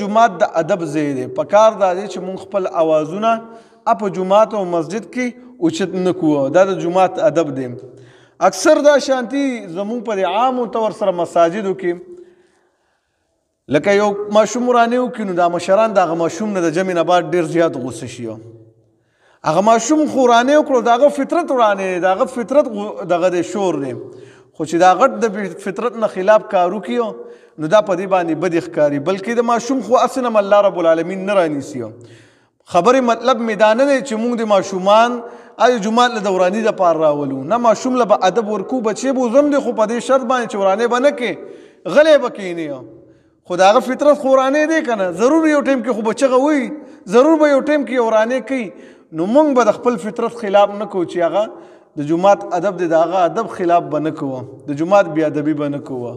جمعات د ادب ځای دی په کار دا دی چې مونږ خپل اوازونه په جمعات او مسجد کې اوچت نه کوو دا د جمعات ادب دی اکثر دا شانتی زمونږ په عام طور سره مساجدو کې لکه یو ماشوم رانیو کې نو دا مشران دا ماشوم نه د جمع نه بعد ډیر زیات غوسه شي هغه ماشوم خورانه کړو داغه فطرت ورانه داغه فطرت دغه د شور دی خو چې دا غټ د فطرت نه خلاف کارو کیو نو دا په دې باندې بد ښکاری بلکې د ماشوم خو اسنه الله رب العالمین نه رانیسی خبرې مطلب میدان نه چې موږ د ماشومان اې جمعه له دورانی د پار راولو نه ماشوم له ادب ورکو بچي بو زم د خو په دې شرط باندې چورانه بنه کې غلې بکینې خداغه فطرت خورانه دی کنه ضرور یو ټیم کې خو بچغه وي ضرور به یو ټیم کې اورانه کوي نو موږ به د خپل فطرت خلاف نه کو چې هغه د جمعات ادب د داغه ادب خلاف بنه کوو د جمعات بیا ادبي بنه کوو